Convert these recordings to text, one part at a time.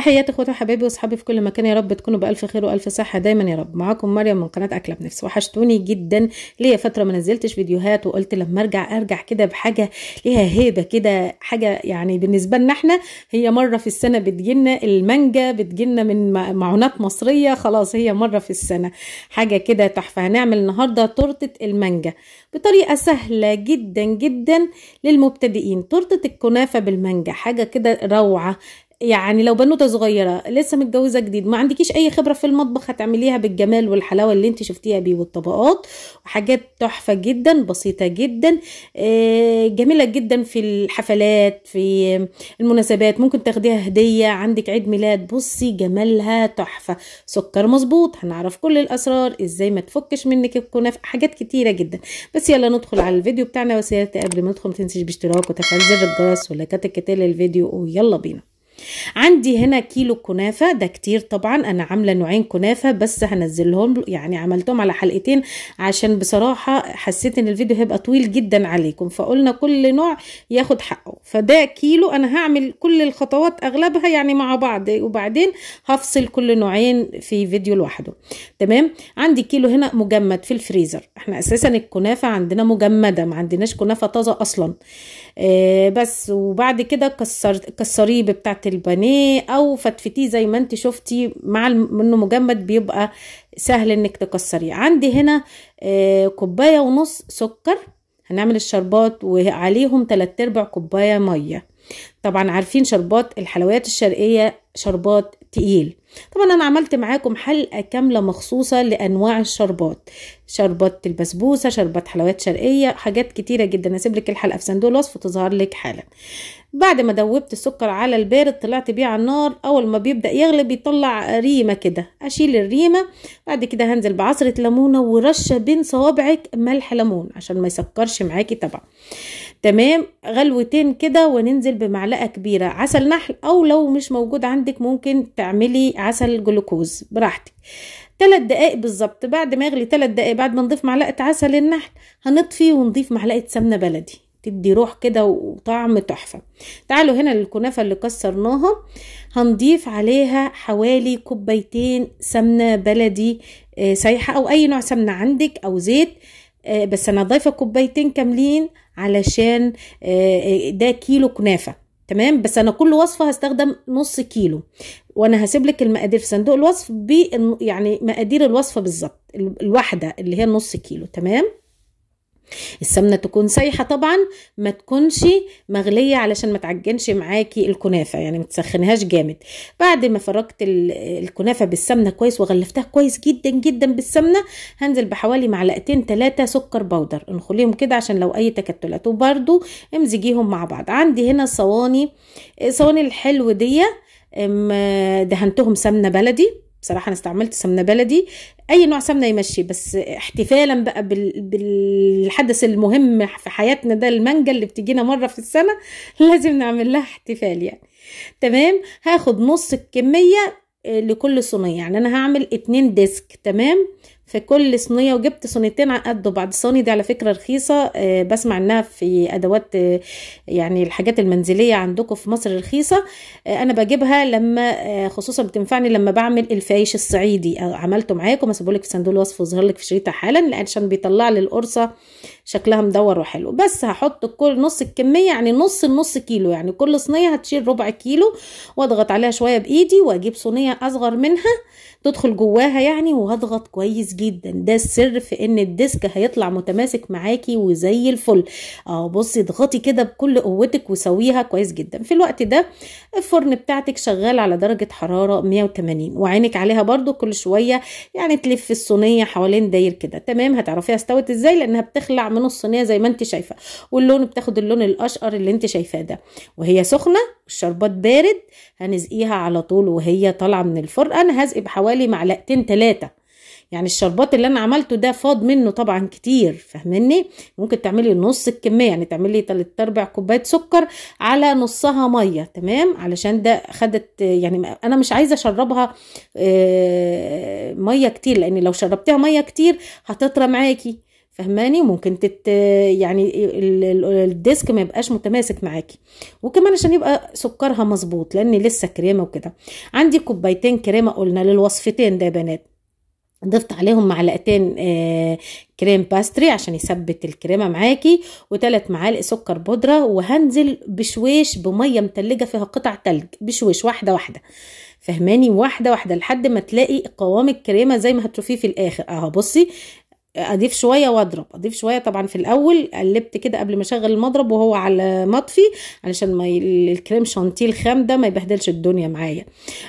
تحياتي اخواتي وحبايبي واصحابي في كل مكان يا رب تكونوا بالف خير والف صحه دايما يا رب معاكم مريم من قناه اكله بنفس وحشتوني جدا ليا فتره ما نزلتش فيديوهات وقلت لما ارجع ارجع كده بحاجه ليها هيبه كده حاجه يعني بالنسبه لنا احنا هي مره في السنه بتجيلنا المانجا بتجيلنا من معونات مصريه خلاص هي مره في السنه حاجه كده تحفه هنعمل النهارده تورته المانجا بطريقه سهله جدا جدا للمبتدئين تورته الكنافه بالمانجا حاجه كده روعه يعني لو بنوته صغيره لسه متجوزه جديد ما عندكيش اي خبره في المطبخ هتعمليها بالجمال والحلاوه اللي انت شفتيها بيه والطبقات وحاجات تحفه جدا بسيطه جدا آه، جميله جدا في الحفلات في المناسبات ممكن تاخديها هديه عندك عيد ميلاد بصي جمالها تحفه سكر مظبوط هنعرف كل الاسرار ازاي ما تفكش منك الكنافه حاجات كتيره جدا بس يلا ندخل على الفيديو بتاعنا وسيادتي قبل ما ندخل ما تنسيش باشتراك وتفعيل زر الجرس ولايكات الكتير للفيديو ويلا بينا عندي هنا كيلو كنافه ده كتير طبعا انا عامله نوعين كنافه بس هنزلهم يعني عملتهم على حلقتين عشان بصراحه حسيت ان الفيديو هيبقى طويل جدا عليكم فقلنا كل نوع ياخد حقه فده كيلو انا هعمل كل الخطوات اغلبها يعني مع بعض وبعدين هفصل كل نوعين في فيديو لوحده تمام عندي كيلو هنا مجمد في الفريزر احنا اساسا الكنافه عندنا مجمده ما عندناش كنافه طازه اصلا آه، بس وبعد كده كسريه بتاعه البانيه او فتفتيه زي ما انت شفتي مع منه مجمد بيبقى سهل انك تكسريه عندي هنا آه، كوبايه ونص سكر هنعمل الشربات وعليهم 3 ارباع كوبايه ميه طبعا عارفين شربات الحلويات الشرقيه شربات تقيل طبعا انا عملت معاكم حلقه كامله مخصوصه لانواع الشربات شربات البسبوسه شربات حلويات شرقيه حاجات كتيره جدا هسيب لك الحلقه في صندوق الوصف وتظهر لك حالا بعد ما دوبت السكر على البارد طلعت بيه على النار اول ما بيبدا يغلي بيطلع ريمه كده اشيل الريمه بعد كده هنزل بعصره ليمونه ورشه بين صوابعك ملح ليمون عشان ما يسكرش معاكي طبعا تمام غلوتين كده وننزل بمعلقه كبيره عسل نحل او لو مش موجود عندك ممكن تعملي عسل جلوكوز براحتك ثلاث دقائق بالظبط بعد ما يغلي ثلاث دقائق بعد ما نضيف معلقه عسل النحل هنطفي ونضيف معلقه سمنه بلدي تدي روح كده وطعم تحفه تعالوا هنا للكنافه اللي كسرناها هنضيف عليها حوالي كوبايتين سمنه بلدي آه، سايحه او اي نوع سمنه عندك او زيت آه، بس انا ضايفه كوبايتين كاملين علشان آه، ده كيلو كنافه تمام بس انا كل وصفه هستخدم نص كيلو وانا هسيب لك المقادير في صندوق الوصف ب يعني مقادير الوصفه بالظبط الواحده اللي هي النص كيلو تمام السمنه تكون سايحه طبعا ما تكونش مغليه علشان ما تعجنش معاكي الكنافه يعني ما تسخنهاش جامد بعد ما فرقت الكنافه بالسمنه كويس وغلفتها كويس جدا جدا بالسمنه هنزل بحوالي معلقتين ثلاثه سكر بودر انخليهم كده عشان لو اي تكتلات وبرده امزجيهم مع بعض عندي هنا صواني صواني الحلو دي دهنتهم سمنه بلدي بصراحه انا استعملت سمنه بلدي اي نوع سمنه يمشي بس احتفالا بقى بالحدث المهم في حياتنا ده المانجا اللي بتجينا مره في السنه لازم نعمل لها احتفال يعني تمام هاخد نص الكميه آه، لكل صينيه يعني انا هعمل اتنين ديسك تمام في كل صينيه وجبت صينيتين على قد بعض الصواني دي على فكره رخيصه آه، بسمع انها في ادوات آه، يعني الحاجات المنزليه عندكم في مصر رخيصه آه، انا بجيبها لما خصوصا بتنفعني لما بعمل الفايش الصعيدي عملته معاكم بس لك في صندوق الوصف وظهر لك في شريطه حالا علشان بيطلع لي القرصه شكلها مدور وحلو بس هحط كل نص الكمية يعني نص النص كيلو يعني كل صينية هتشيل ربع كيلو واضغط عليها شوية بايدي واجيب صينية اصغر منها تدخل جواها يعني وهضغط كويس جدا ده السر في ان الديسك هيطلع متماسك معاكي وزي الفل اه بصي اضغطي كده بكل قوتك وسويها كويس جدا في الوقت ده الفرن بتاعتك شغال على درجة حرارة 180 وعينك عليها برضو كل شوية يعني تلف الصينية حوالين داير كده تمام هتعرفيها استوت ازاي لانها بتخلع من من الصينيه زي ما انت شايفه واللون بتاخد اللون الاشقر اللي انت شايفاه ده وهي سخنه الشربات بارد هنزقيها على طول وهي طالعه من الفرن انا هزقي بحوالي معلقتين ثلاثه يعني الشربات اللي انا عملته ده فاض منه طبعا كتير فاهمني ممكن تعملي نص الكميه يعني تعملي 3 ارباع كوبايه سكر على نصها ميه تمام علشان ده خدت يعني انا مش عايزه اشربها آه، ميه كتير لان لو شربتها ميه كتير هتطرى معاكي فهماني ممكن تت يعني الديسك ما يبقاش متماسك معاكي وكمان عشان يبقى سكرها مظبوط لان لسه كريمه وكده عندي كوبايتين كريمه قلنا للوصفتين ده يا بنات ضفت عليهم معلقتين آه، كريم باستري عشان يثبت الكريمه معاكي وثلاث معالق سكر بودره وهنزل بشويش بميه متلجه فيها قطع تلج بشويش واحده واحده فهماني واحده واحده لحد ما تلاقي قوام الكريمه زي ما هتشوفيه في الاخر اهو بصي اضيف شويه واضرب اضيف شويه طبعا في الاول قلبت كده قبل ما اشغل المضرب وهو على مطفي علشان ما الكريم شانتيه الخام ده ما يبهدلش الدنيا معايا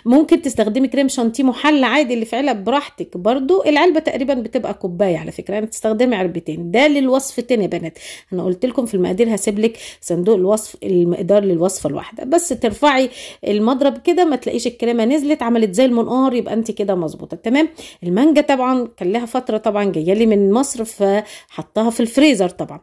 ممكن تستخدمي كريم شانتيه محلى عادي اللي في علب براحتك برضو العلبه تقريبا بتبقى كوبايه على فكره يعني تستخدمي علبتين ده للوصفتين يا بنات انا قلت لكم في المقادير هسيب لك صندوق الوصف المقدار للوصفه الواحده بس ترفعي المضرب كده ما تلاقيش الكريمه نزلت عملت زي المنقار يبقى انت كده مظبوطه تمام المانجا طبعا كان لها فتره طبعا جايه لي من مصر فحطها في الفريزر طبعا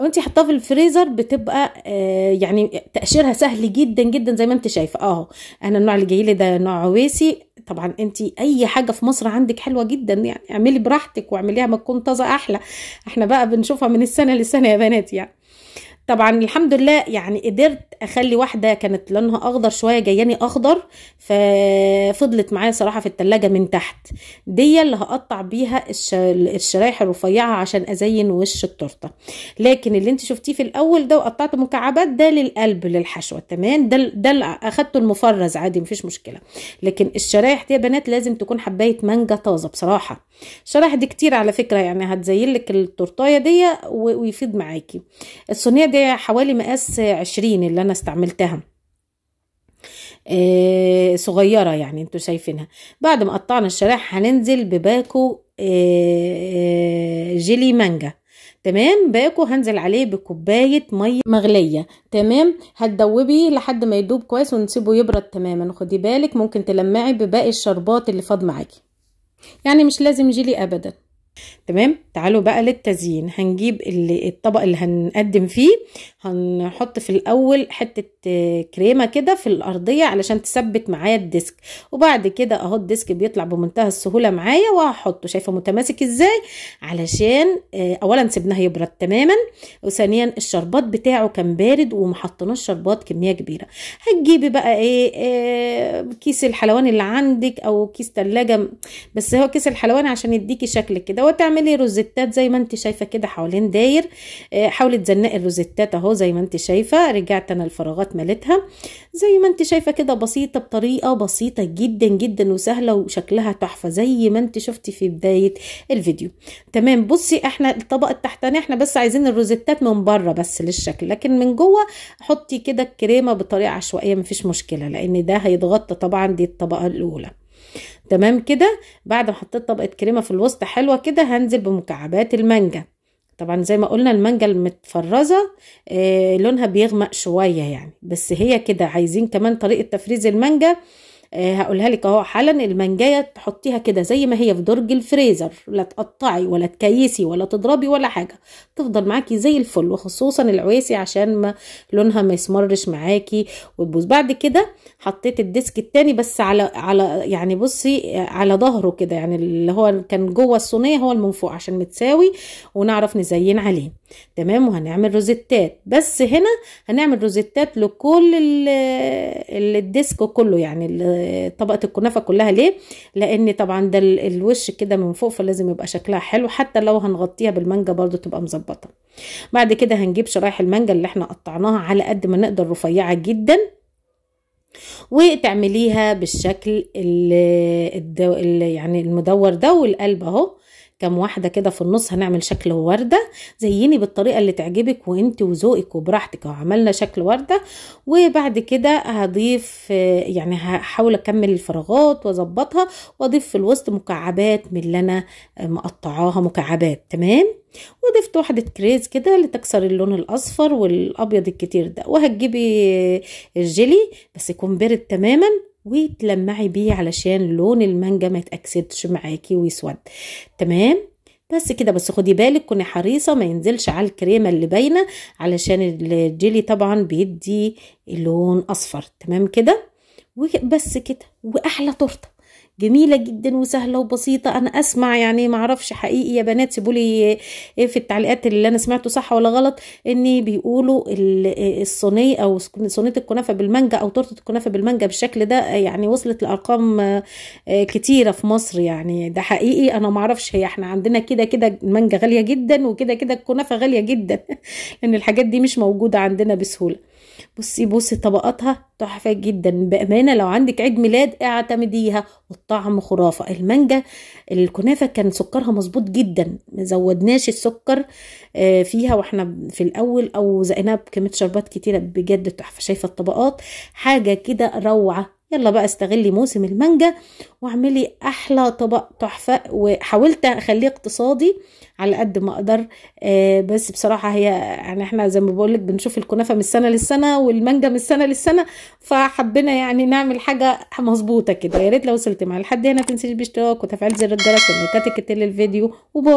وانت حطاها في الفريزر بتبقى آه يعني تقشيرها سهل جدا جدا زي ما انت شايفه اهو انا النوع اللي جايلي ده نوع عويسي طبعا انت اي حاجه في مصر عندك حلوه جدا يعني اعملي براحتك واعمليها ما تكون طازه احلى احنا بقى بنشوفها من السنه للسنه يا بنات يعني طبعا الحمد لله يعني قدرت اخلي واحده كانت لونها اخضر شويه جاياني اخضر ففضلت معايا صراحه في التلاجة من تحت دي اللي هقطع بيها الشرايح الرفيعه عشان ازين وش التورته لكن اللي انت شفتيه في الاول ده وقطعته مكعبات ده للقلب للحشوه تمام ده ده اللي اخدته المفرز عادي مفيش مشكله لكن الشرايح دي يا بنات لازم تكون حبايه مانجا طازه بصراحه الشرايح دي كتير على فكره يعني هتزين لك التورتايه دي ويفيد معاكي الصينيه ده حوالي مقاس عشرين اللي انا استعملتها آه، صغيرة يعني انتوا شايفينها بعد ما قطعنا الشرايح هننزل بباكو آه، آه، جيلي مانجا تمام باكو هنزل عليه بكوبايه ميه مغليه تمام هتدوبي لحد ما يدوب كويس ونسيبه يبرد تماما خدي بالك ممكن تلمعي بباقي الشربات اللي فاض معاكي يعني مش لازم جيلي ابدا تمام تعالوا بقى للتزيين هنجيب الطبق اللي هنقدم فيه هنحط في الاول حته آه، كريمه كده في الارضيه علشان تثبت معايا الديسك وبعد كده اهو الديسك بيطلع بمنتهى السهوله معايا وهحطه شايفه متماسك ازاي علشان آه، اولا سيبناه يبرد تماما وثانيا الشربات بتاعه كان بارد وما حطيناش شربات كميه كبيره هتجيبي بقى ايه, إيه كيس الحلواني اللي عندك او كيس ثلاجه بس هو كيس الحلواني عشان يديكي شكل كده دوت تعملي روزيتات زي ما انت شايفه كده حوالين داير آه، حاولي تزنقي الروزيتات اهو زي ما انت شايفه رجعت انا الفراغات مالتها زي ما انت شايفه كده بسيطه بطريقه بسيطه جدا جدا وسهله وشكلها تحفه زي ما انت شفتي في بدايه الفيديو تمام بصي احنا الطبقه التحتاني احنا بس عايزين الروزيتات من بره بس للشكل لكن من جوه حطي كده الكريمه بطريقه عشوائيه مفيش مشكله لان ده هيتغطى طبعا دي الطبقه الاولى تمام كده بعد ما حطيت طبقه كريمه في الوسط حلوه كده هنزل بمكعبات المانجا طبعا زي ما قلنا المانجا المتفرزه آه لونها بيغمق شويه يعني بس هي كده عايزين كمان طريقه تفريز المانجا آه، هقولها لك اهو حالا المنجايه تحطيها كده زي ما هي في درج الفريزر لا تقطعي ولا تكيسي ولا تضربي ولا حاجه تفضل معاكي زي الفل وخصوصا العويسي عشان ما لونها ما يسمرش معاكي وتبوظ بعد كده حطيت الديسك التاني بس على على يعني بصي آه، على ظهره كده يعني اللي هو كان جوه الصينيه هو من فوق عشان متساوي ونعرف نزين عليه تمام وهنعمل روزيتات بس هنا هنعمل روزيتات لكل آه، الديسك كله يعني طبقه الكنافه كلها ليه لان طبعا ده الوش كده من فوق فلازم يبقى شكلها حلو حتى لو هنغطيها بالمانجا برضو تبقى مظبطه بعد كده هنجيب شرايح المانجا اللي احنا قطعناها على قد ما نقدر رفيعه جدا وتعمليها بالشكل اللي يعني المدور ده والقلب اهو كام واحده كده في النص هنعمل شكل ورده زيني بالطريقه اللي تعجبك وانت وذوقك وبراحتك وعملنا شكل ورده وبعد كده هضيف يعني هحاول اكمل الفراغات واظبطها واضيف في الوسط مكعبات من اللي انا مقطعاها مكعبات تمام وضفت واحدة كريز كده لتكسر اللون الأصفر والأبيض الكتير ده وهتجيبي الجيلي بس يكون بارد تماما وتلمعي بيه علشان لون المانجا ما يتأكسدش معاكي ويسود تمام بس كده بس خدي بالك كوني حريصة ما ينزلش على الكريمة اللي باينة علشان الجيلي طبعا بيدي لون أصفر تمام كده وبس كده وأحلى تورته جميله جدا وسهله وبسيطه انا اسمع يعني ما اعرفش حقيقي يا بنات سيبوا لي إيه في التعليقات اللي انا سمعته صح ولا غلط ان بيقولوا الصينيه او صينيه الكنافه بالمانجا او تورته الكنافه بالمانجا بالشكل ده يعني وصلت لارقام آه، كتيره في مصر يعني ده حقيقي انا ما اعرفش هي احنا عندنا كده كده المانجا غاليه جدا وكده كده الكنافه غاليه جدا لان الحاجات دي مش موجوده عندنا بسهوله بصي بصي طبقاتها تحفه جدا بامانه لو عندك عيد ميلاد اعتمديها والطعم خرافه المانجا الكنافه كان سكرها مظبوط جدا ما زودناش السكر آه، فيها واحنا في الاول او زقناها بكميه شربات كتيره بجد تحفه شايفه الطبقات حاجه كده روعه يلا بقى استغلي موسم المانجا واعملي احلى طبق تحفه وحاولت اخليه اقتصادي على قد ما اقدر آه، بس بصراحه هي يعني احنا زي ما لك بنشوف الكنافه من السنه للسنه والمانجا من السنه للسنه فحبينا يعني نعمل حاجه مظبوطه كده يا ريت لو وصلت مع لحد هنا تنسيش باشتراك وتفعيل زر الجرس واللايكات كتير الفيديو وبو